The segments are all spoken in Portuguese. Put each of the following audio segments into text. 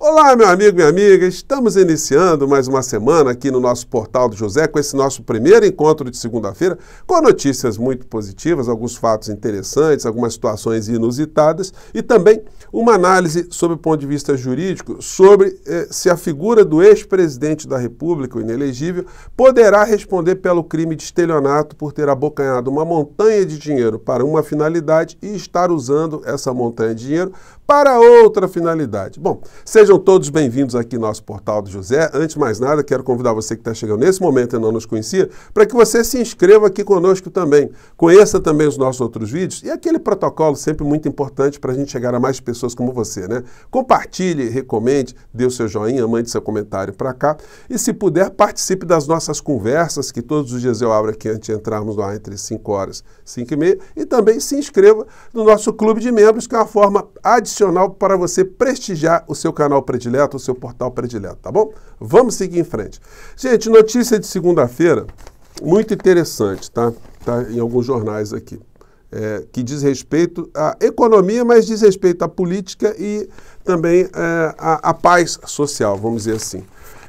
Olá, meu amigo, minha amiga. Estamos iniciando mais uma semana aqui no nosso portal do José com esse nosso primeiro encontro de segunda-feira, com notícias muito positivas, alguns fatos interessantes, algumas situações inusitadas e também uma análise sob o ponto de vista jurídico sobre eh, se a figura do ex-presidente da República, o inelegível, poderá responder pelo crime de estelionato por ter abocanhado uma montanha de dinheiro para uma finalidade e estar usando essa montanha de dinheiro para outra finalidade. Bom, seja Sejam todos bem-vindos aqui no nosso portal do José. Antes de mais nada, quero convidar você que está chegando nesse momento e não nos conhecia, para que você se inscreva aqui conosco também. Conheça também os nossos outros vídeos e aquele protocolo sempre muito importante para a gente chegar a mais pessoas como você, né? Compartilhe, recomende, dê o seu joinha, mande seu comentário para cá e, se puder, participe das nossas conversas que todos os dias eu abro aqui antes de entrarmos no ar entre 5 horas 5 e meia. E também se inscreva no nosso clube de membros, que é uma forma adicional para você prestigiar o seu canal canal predileto, o seu portal predileto, tá bom? Vamos seguir em frente. Gente, notícia de segunda-feira, muito interessante, tá? Tá em alguns jornais aqui. É, que diz respeito à economia, mas diz respeito à política e também é, à, à paz social, vamos dizer assim.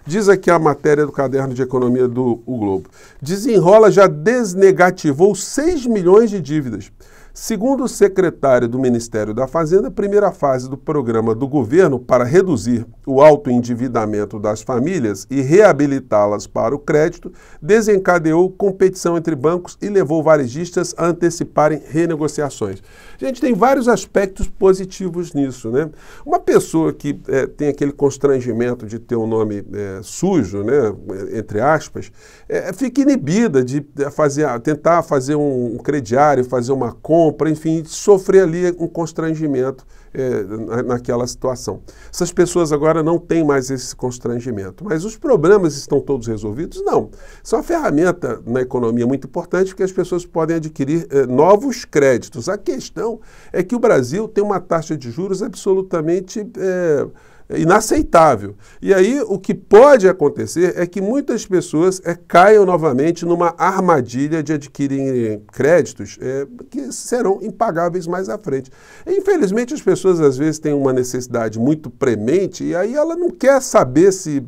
Diz aqui a matéria do caderno de economia do o Globo. Desenrola já desnegativou 6 milhões de dívidas. Segundo o secretário do Ministério da Fazenda, a primeira fase do programa do governo para reduzir o alto endividamento das famílias e reabilitá-las para o crédito desencadeou competição entre bancos e levou varejistas a anteciparem renegociações. A gente, tem vários aspectos positivos nisso, né? Uma pessoa que é, tem aquele constrangimento de ter um nome é, sujo, né, entre aspas, é, fica inibida de fazer, tentar fazer um crediário, fazer uma conta compra, enfim, sofrer ali um constrangimento é, naquela situação. Essas pessoas agora não têm mais esse constrangimento. Mas os problemas estão todos resolvidos? Não. São é uma ferramenta na economia muito importante porque as pessoas podem adquirir é, novos créditos. A questão é que o Brasil tem uma taxa de juros absolutamente. É, inaceitável. E aí o que pode acontecer é que muitas pessoas é, caiam novamente numa armadilha de adquirirem eh, créditos é, que serão impagáveis mais à frente. E, infelizmente as pessoas às vezes têm uma necessidade muito premente e aí ela não quer saber se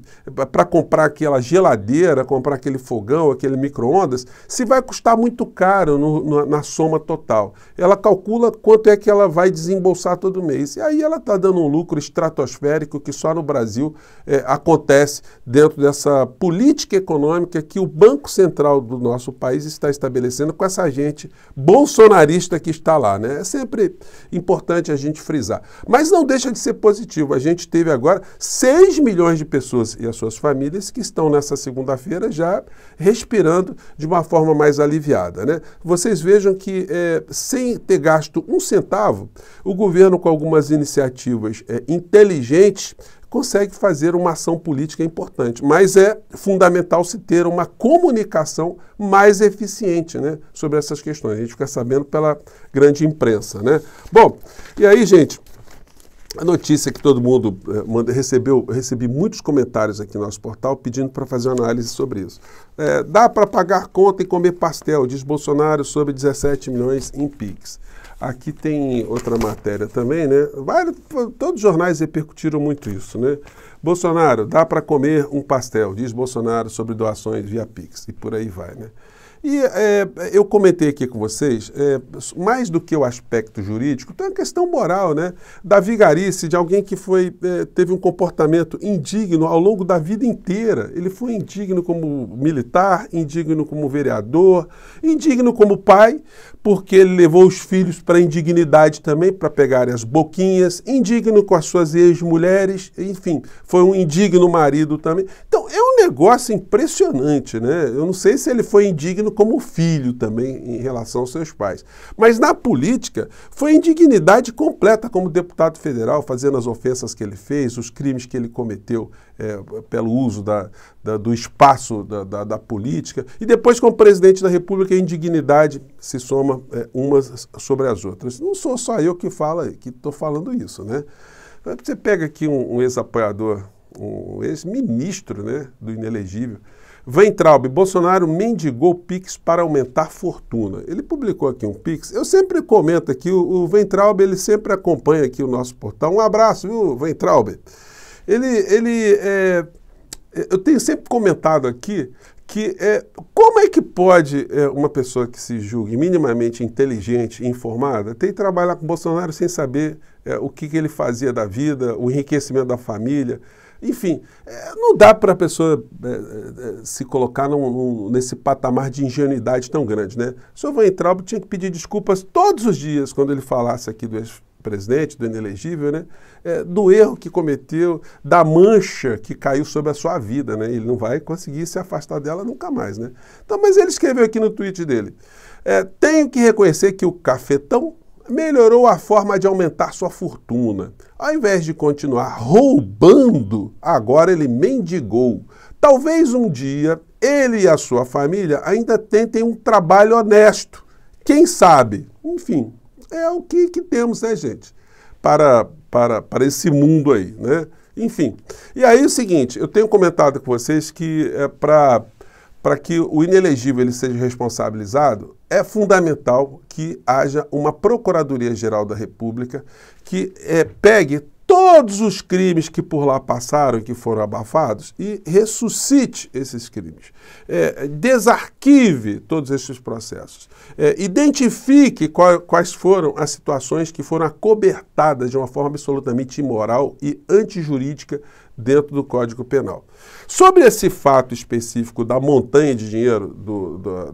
para comprar aquela geladeira, comprar aquele fogão, aquele micro-ondas, se vai custar muito caro no, no, na soma total. Ela calcula quanto é que ela vai desembolsar todo mês. E aí ela está dando um lucro estratosférico único que só no Brasil é, acontece dentro dessa política econômica que o Banco Central do nosso país está estabelecendo com essa gente bolsonarista que está lá. Né? É sempre importante a gente frisar. Mas não deixa de ser positivo. A gente teve agora 6 milhões de pessoas e as suas famílias que estão nessa segunda-feira já respirando de uma forma mais aliviada. Né? Vocês vejam que é, sem ter gasto um centavo, o governo, com algumas iniciativas é, inteligentes, gente consegue fazer uma ação política importante. Mas é fundamental se ter uma comunicação mais eficiente né, sobre essas questões. A gente fica sabendo pela grande imprensa. Né? Bom, e aí, gente, a notícia que todo mundo eh, manda, recebeu, recebi muitos comentários aqui no nosso portal pedindo para fazer uma análise sobre isso. É, dá para pagar conta e comer pastel, diz Bolsonaro sobre 17 milhões em PIX. Aqui tem outra matéria também, né? Vários, todos os jornais repercutiram muito isso, né? Bolsonaro, dá para comer um pastel, diz Bolsonaro sobre doações via Pix, e por aí vai, né? E é, eu comentei aqui com vocês, é, mais do que o aspecto jurídico, tem a questão moral, né? Da vigarice de alguém que foi, é, teve um comportamento indigno ao longo da vida inteira. Ele foi indigno como militar, indigno como vereador, indigno como pai, porque ele levou os filhos para a indignidade também, para pegarem as boquinhas, indigno com as suas ex-mulheres, enfim, foi um indigno marido também. Então, eu negócio impressionante, né? Eu não sei se ele foi indigno como filho também em relação aos seus pais. Mas na política, foi indignidade completa como deputado federal, fazendo as ofensas que ele fez, os crimes que ele cometeu é, pelo uso da, da, do espaço da, da, da, política. E depois, como presidente da República, a indignidade se soma é, umas sobre as outras. Não sou só eu que falo, que estou falando isso, né? Você pega aqui um, um ex-apoiador o ex-ministro né, do inelegível. Weintraub, Bolsonaro mendigou Pix para aumentar fortuna. Ele publicou aqui um Pix. Eu sempre comento aqui, o, o Weintraub, ele sempre acompanha aqui o nosso portal. Um abraço, viu, Weintraub? Ele, ele é, eu tenho sempre comentado aqui que é, como é que pode é, uma pessoa que se julgue minimamente inteligente e informada ter que trabalhar com Bolsonaro sem saber é, o que, que ele fazia da vida, o enriquecimento da família. Enfim, é, não dá para a pessoa é, é, se colocar num, num, nesse patamar de ingenuidade tão grande, né? O senhor Van Traub tinha que pedir desculpas todos os dias quando ele falasse aqui do ex-presidente, do inelegível, né? É, do erro que cometeu, da mancha que caiu sobre a sua vida, né? Ele não vai conseguir se afastar dela nunca mais, né? Então, mas ele escreveu aqui no tweet dele, é, tenho que reconhecer que o cafetão melhorou a forma de aumentar sua fortuna. Ao invés de continuar roubando, agora ele mendigou. Talvez um dia ele e a sua família ainda tentem um trabalho honesto. Quem sabe? Enfim, é o que, que temos, né, gente? Para, para, para esse mundo aí, né? Enfim. E aí é o seguinte, eu tenho comentado com vocês que é para para que o inelegível ele seja responsabilizado, é fundamental que haja uma Procuradoria-Geral da República que é, pegue todos os crimes que por lá passaram e que foram abafados e ressuscite esses crimes. É, desarquive todos esses processos. É, identifique qual, quais foram as situações que foram acobertadas de uma forma absolutamente imoral e antijurídica dentro do Código Penal. Sobre esse fato específico da montanha de dinheiro do, do,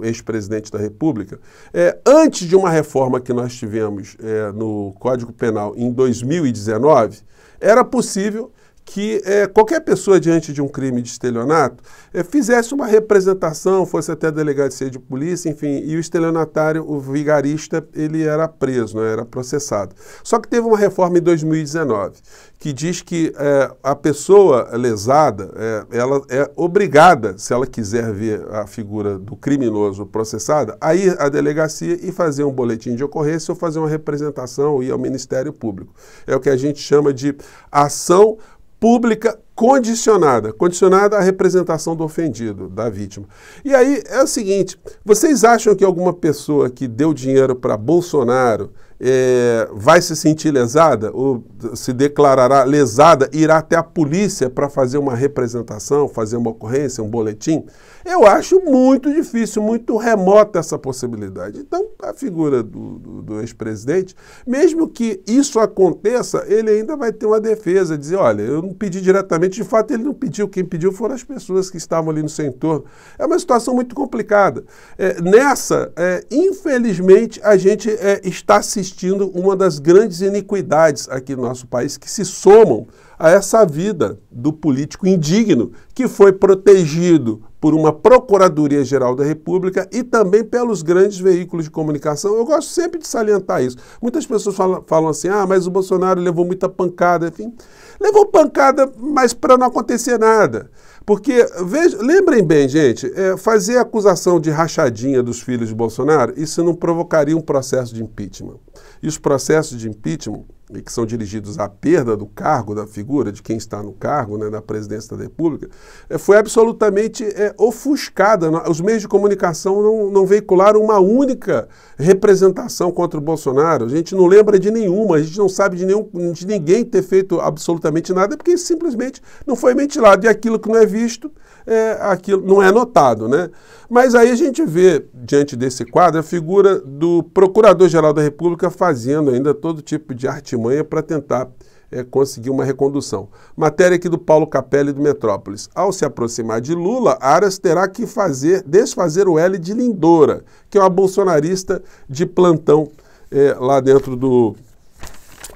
do ex-presidente da República, é, antes de uma reforma que nós tivemos é, no Código Penal em 2019, era possível que é, qualquer pessoa diante de um crime de estelionato é, fizesse uma representação, fosse até delegado de de polícia, enfim, e o estelionatário, o vigarista, ele era preso, né, era processado. Só que teve uma reforma em 2019 que diz que é, a pessoa lesada é, ela é obrigada, se ela quiser ver a figura do criminoso processada, a ir à delegacia e fazer um boletim de ocorrência ou fazer uma representação e ao Ministério Público. É o que a gente chama de ação pública condicionada, condicionada à representação do ofendido, da vítima. E aí é o seguinte, vocês acham que alguma pessoa que deu dinheiro para Bolsonaro é, vai se sentir lesada ou se declarará lesada, irá até a polícia para fazer uma representação, fazer uma ocorrência, um boletim? Eu acho muito difícil, muito remota essa possibilidade. Então, a figura do, do, do ex-presidente, mesmo que isso aconteça, ele ainda vai ter uma defesa, dizer, olha, eu não pedi diretamente, de fato ele não pediu, quem pediu foram as pessoas que estavam ali no seu entorno. É uma situação muito complicada. É, nessa, é, infelizmente, a gente é, está assistindo existindo uma das grandes iniquidades aqui no nosso país que se somam a essa vida do político indigno que foi protegido por uma Procuradoria Geral da República e também pelos grandes veículos de comunicação. Eu gosto sempre de salientar isso. Muitas pessoas falam, falam assim: ah, mas o Bolsonaro levou muita pancada. Enfim, levou pancada, mas para não acontecer nada. Porque, veja, lembrem bem, gente, é, fazer acusação de rachadinha dos filhos de Bolsonaro, isso não provocaria um processo de impeachment. E os processos de impeachment e que são dirigidos à perda do cargo, da figura de quem está no cargo, né, na presidência da República, é, foi absolutamente é, ofuscada. Os meios de comunicação não, não veicularam uma única representação contra o Bolsonaro. A gente não lembra de nenhuma, a gente não sabe de, nenhum, de ninguém ter feito absolutamente nada, porque simplesmente não foi mentilado. E aquilo que não é visto, é, aquilo não é notado. Né? Mas aí a gente vê, diante desse quadro, a figura do Procurador-Geral da República fazendo ainda todo tipo de artimanha Alemanha para tentar é, conseguir uma recondução. Matéria aqui do Paulo Capelli do Metrópolis. Ao se aproximar de Lula, Aras terá que fazer, desfazer o L de Lindora, que é uma bolsonarista de plantão é, lá dentro do,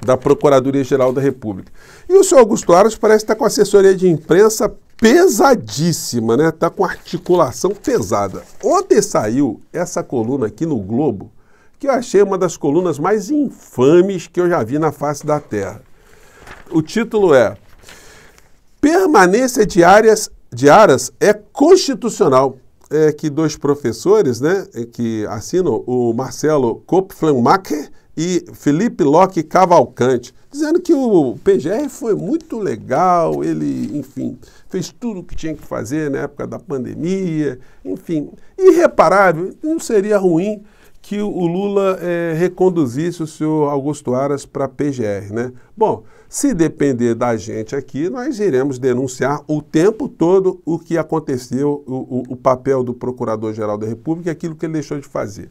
da Procuradoria-Geral da República. E o senhor Augusto Aras parece estar tá com assessoria de imprensa pesadíssima, né? Está com articulação pesada. Ontem saiu essa coluna aqui no Globo, que eu achei uma das colunas mais infames que eu já vi na face da Terra. O título é Permanência de áreas de aras é constitucional. É que dois professores, né, é que assinam o Marcelo Kopflenmacher e Felipe Locke Cavalcante, dizendo que o PGR foi muito legal, ele, enfim, fez tudo o que tinha que fazer na época da pandemia, enfim, irreparável, não seria ruim que o Lula é, reconduzisse o senhor Augusto Aras para a PGR, né? Bom, se depender da gente aqui, nós iremos denunciar o tempo todo o que aconteceu, o, o, o papel do Procurador-Geral da República e aquilo que ele deixou de fazer.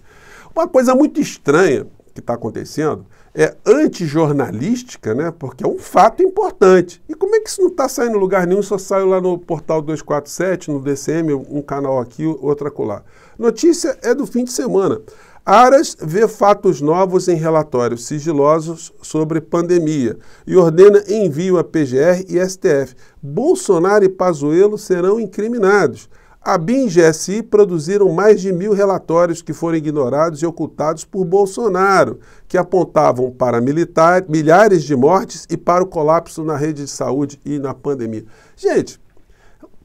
Uma coisa muito estranha que está acontecendo é antijornalística, né? Porque é um fato importante. E como é que isso não está saindo em lugar nenhum? Só saiu lá no Portal 247, no DCM, um canal aqui, outro acolá. Notícia é do fim de semana. Aras vê fatos novos em relatórios sigilosos sobre pandemia e ordena envio a PGR e STF. Bolsonaro e Pazuello serão incriminados. A BIM e GSI produziram mais de mil relatórios que foram ignorados e ocultados por Bolsonaro, que apontavam para militar, milhares de mortes e para o colapso na rede de saúde e na pandemia. Gente,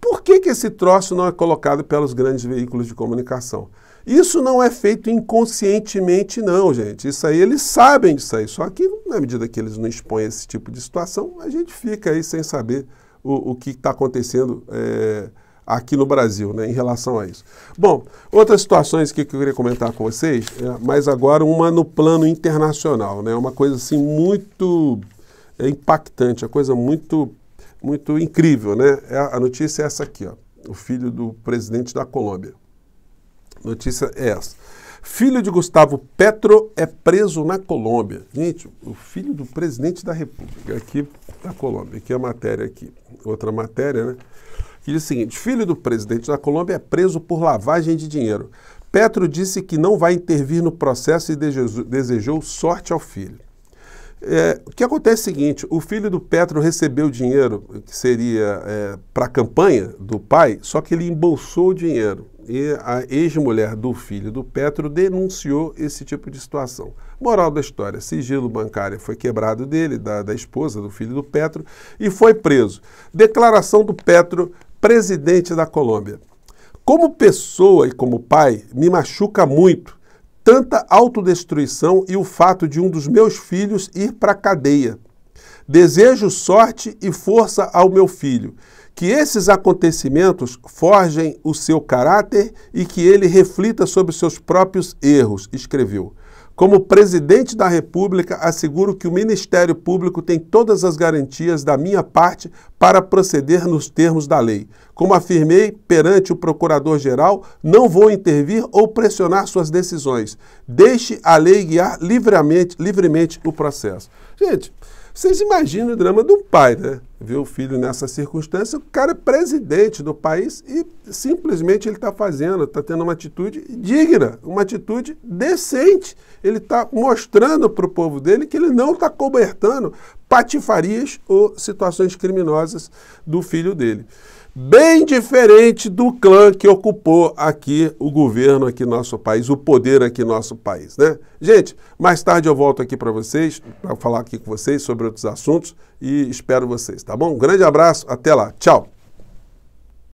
por que, que esse troço não é colocado pelos grandes veículos de comunicação? Isso não é feito inconscientemente, não, gente. Isso aí eles sabem disso aí. Só que, na medida que eles não expõem esse tipo de situação, a gente fica aí sem saber o, o que está acontecendo é, aqui no Brasil, né, em relação a isso. Bom, outras situações que, eu queria comentar com vocês, é, mas agora uma no plano internacional, né? Uma coisa assim muito é, impactante, uma coisa muito, muito incrível, né? É, a notícia é essa aqui, ó. O filho do presidente da Colômbia. Notícia é essa. Filho de Gustavo Petro é preso na Colômbia. Gente, o filho do presidente da República aqui na Colômbia. Aqui é a matéria aqui. Outra matéria, né? Que diz o seguinte: filho do presidente da Colômbia é preso por lavagem de dinheiro. Petro disse que não vai intervir no processo e desejou sorte ao filho. É, o que acontece é o seguinte: o filho do Petro recebeu dinheiro que seria é, para a campanha do pai, só que ele embolsou o dinheiro e a ex-mulher do filho do Petro denunciou esse tipo de situação. Moral da história: sigilo bancário foi quebrado dele, da, da esposa do filho do Petro, e foi preso. Declaração do Petro, presidente da Colômbia. Como pessoa e como pai, me machuca muito tanta autodestruição e o fato de um dos meus filhos ir para a cadeia. Desejo sorte e força ao meu filho que esses acontecimentos forjem o seu caráter e que ele reflita sobre seus próprios erros, escreveu. Como presidente da República, asseguro que o Ministério Público tem todas as garantias da minha parte para proceder nos termos da lei. Como afirmei perante o Procurador-Geral, não vou intervir ou pressionar suas decisões. Deixe a lei guiar livremente, livremente o processo. Gente, vocês imaginam o drama de um pai, né? Ver o filho nessa circunstância, o cara é presidente do país e simplesmente ele está fazendo, está tendo uma atitude digna, uma atitude decente. Ele está mostrando para o povo dele que ele não está cobertando patifarias ou situações criminosas do filho dele bem diferente do clã que ocupou aqui o governo aqui no nosso país, o poder aqui no nosso país, né? Gente, mais tarde eu volto aqui para vocês, para falar aqui com vocês sobre outros assuntos e espero vocês, tá bom? Um grande abraço, até lá, tchau!